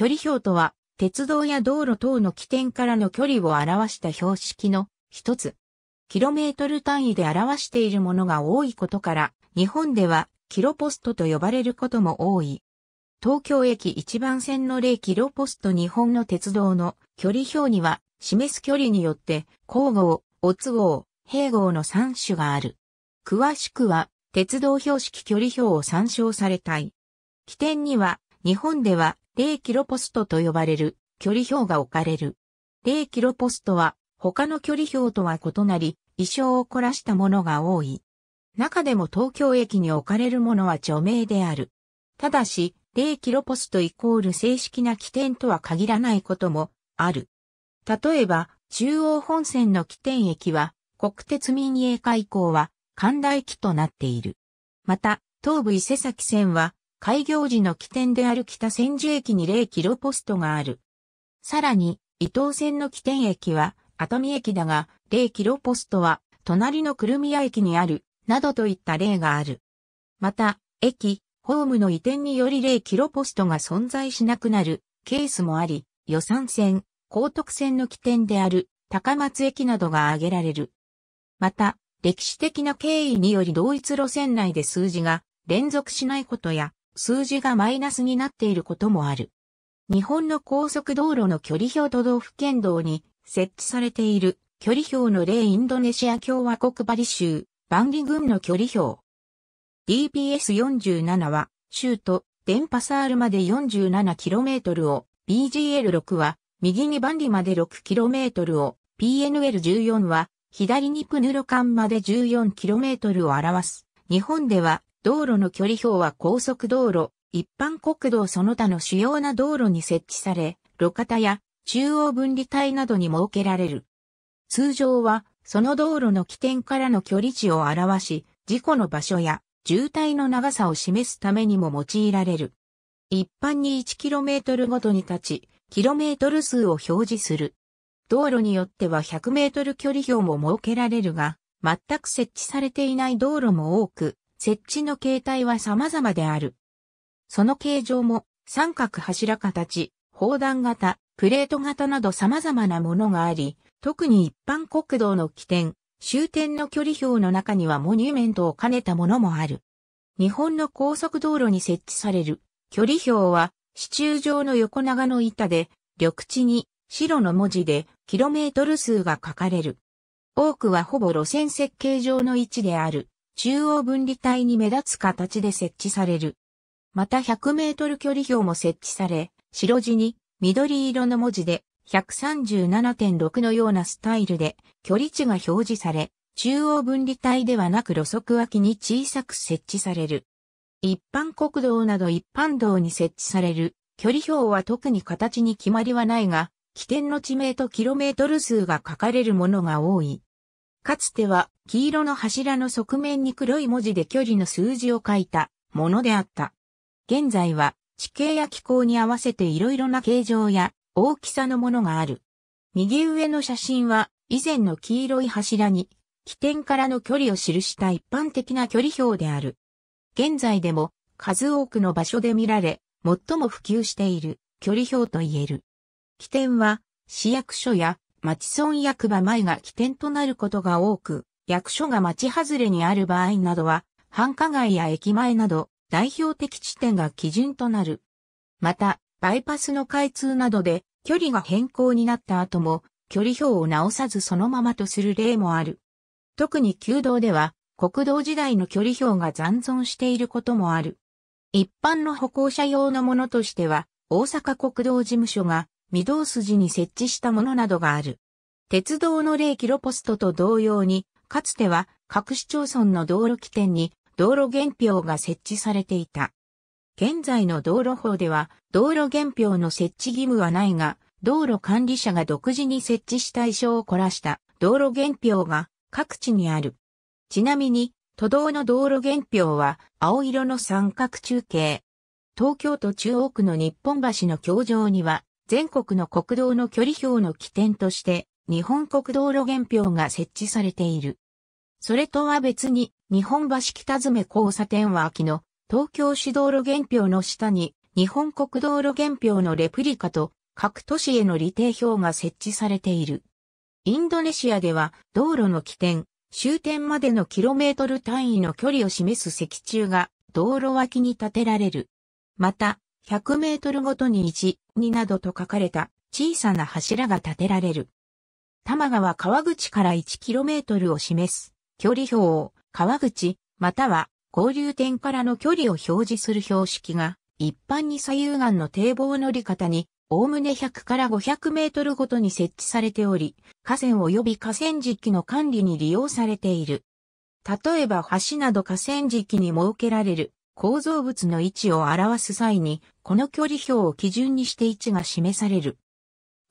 距離表とは、鉄道や道路等の起点からの距離を表した標識の一つ。キロメートル単位で表しているものが多いことから、日本ではキロポストと呼ばれることも多い。東京駅一番線の例キロポスト日本の鉄道の距離表には示す距離によって交互、オツ号、併号の3種がある。詳しくは鉄道標識距離表を参照されたい。起点には日本では零キロポストと呼ばれる距離表が置かれる。零キロポストは他の距離表とは異なり、異匠を凝らしたものが多い。中でも東京駅に置かれるものは著名である。ただし、零キロポストイコール正式な起点とは限らないこともある。例えば、中央本線の起点駅は、国鉄民営化以降は、神田駅となっている。また、東武伊勢崎線は、開業時の起点である北千住駅に0キロポストがある。さらに、伊東線の起点駅は熱海駅だが、0キロポストは隣の久留宮駅にある、などといった例がある。また、駅、ホームの移転により0キロポストが存在しなくなるケースもあり、予算線、高徳線の起点である高松駅などが挙げられる。また、歴史的な経緯により同一路線内で数字が連続しないことや、数字がマイナスになっていることもある。日本の高速道路の距離表都道府県道に設置されている距離表の例インドネシア共和国バリ州、バンリ郡の距離表。DPS47 は、州都、電波サールまで 47km を、BGL6 は、右にバンリまで 6km を、PNL14 は、左にプヌロンまで 14km を表す。日本では、道路の距離表は高速道路、一般国道その他の主要な道路に設置され、路肩や中央分離帯などに設けられる。通常は、その道路の起点からの距離値を表し、事故の場所や渋滞の長さを示すためにも用いられる。一般に 1km ごとに立ち、km 数を表示する。道路によっては 100m 距離表も設けられるが、全く設置されていない道路も多く、設置の形態は様々である。その形状も三角柱形、砲弾型、プレート型など様々なものがあり、特に一般国道の起点、終点の距離表の中にはモニュメントを兼ねたものもある。日本の高速道路に設置される距離表は支柱状の横長の板で緑地に白の文字でキロメートル数が書かれる。多くはほぼ路線設計上の位置である。中央分離帯に目立つ形で設置される。また100メートル距離表も設置され、白地に緑色の文字で137.6のようなスタイルで距離値が表示され、中央分離帯ではなく路側脇に小さく設置される。一般国道など一般道に設置される距離表は特に形に決まりはないが、起点の地名とキロメートル数が書かれるものが多い。かつては黄色の柱の側面に黒い文字で距離の数字を書いたものであった。現在は地形や気候に合わせて色々な形状や大きさのものがある。右上の写真は以前の黄色い柱に起点からの距離を記した一般的な距離表である。現在でも数多くの場所で見られ、最も普及している距離表と言える。起点は市役所や町村役場前が起点となることが多く、役所が町外れにある場合などは、繁華街や駅前など、代表的地点が基準となる。また、バイパスの開通などで、距離が変更になった後も、距離表を直さずそのままとする例もある。特に旧道では、国道時代の距離表が残存していることもある。一般の歩行者用のものとしては、大阪国道事務所が、御堂筋に設置したものなどがある。鉄道の例キロポストと同様に、かつては各市町村の道路起点に道路原標が設置されていた。現在の道路法では道路原標の設置義務はないが、道路管理者が独自に設置した意匠を凝らした道路原標が各地にある。ちなみに、都道の道路原標は青色の三角中継。東京都中央区の日本橋の橋上には全国の国道の距離表の起点として日本国道路原票が設置されている。それとは別に、日本橋北詰交差点は秋の東京市道路原票の下に、日本国道路原票のレプリカと各都市への利定表が設置されている。インドネシアでは道路の起点、終点までのキロメートル単位の距離を示す石柱が道路脇に建てられる。また、100メートルごとに1、2などと書かれた小さな柱が建てられる。多摩川川口から 1km を示す距離表を川口または交流点からの距離を表示する標識が一般に左右岸の堤防乗り方におおむね100から500メートルごとに設置されており、河川及び河川敷の管理に利用されている。例えば橋など河川敷に設けられる構造物の位置を表す際に、この距離表を基準にして位置が示される。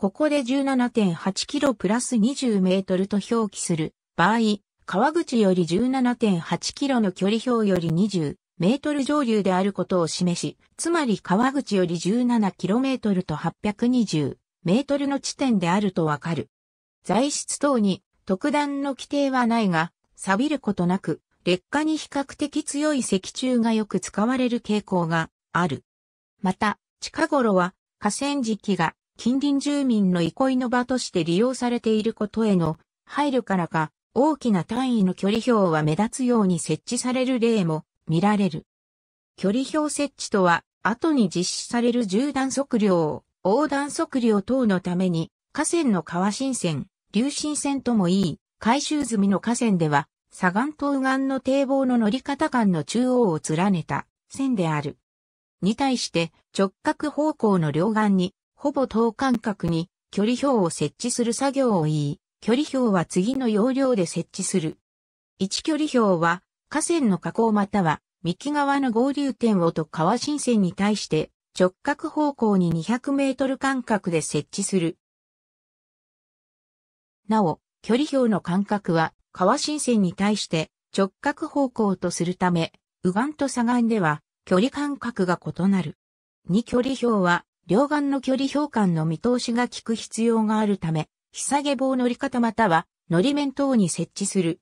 ここで17.8キロプラス20メートルと表記する場合、川口より17.8キロの距離表より20メートル上流であることを示し、つまり川口より17キロメートルと820メートルの地点であるとわかる。材質等に特段の規定はないが、錆びることなく、劣化に比較的強い石柱がよく使われる傾向がある。また、近頃は河川敷が近隣住民の憩いの場として利用されていることへの配慮からか、大きな単位の距離表は目立つように設置される例も見られる。距離表設置とは、後に実施される縦断測量、横断測量等のために、河川の川新線、流新線ともいい、回収済みの河川では、左岸と右岸の堤防の乗り方間の中央を連ねた線である。に対して直角方向の両岸にほぼ等間隔に距離表を設置する作業を言い、距離表は次の要領で設置する。1距離表は河川の河口または幹側の合流点をと川新線に対して直角方向に200メートル間隔で設置する。なお、距離表の間隔は川新線に対して直角方向とするため、右岸と左岸では距離間隔が異なる。2距離表は両岸の距離評価の見通しが効く必要があるため、ひさげ棒乗り方または乗り面等に設置する。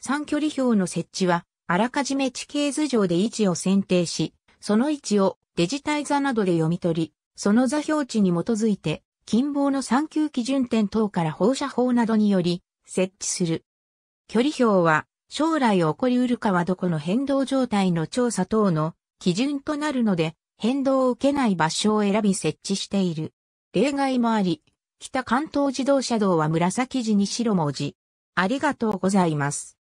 三距離表の設置は、あらかじめ地形図上で位置を選定し、その位置をデジタイザなどで読み取り、その座標値に基づいて、近傍の3級基準点等から放射法などにより設置する。距離表は将来起こりうるかはどこの変動状態の調査等の基準となるので、変動を受けない場所を選び設置している。例外もあり、北関東自動車道は紫地に白文字。ありがとうございます。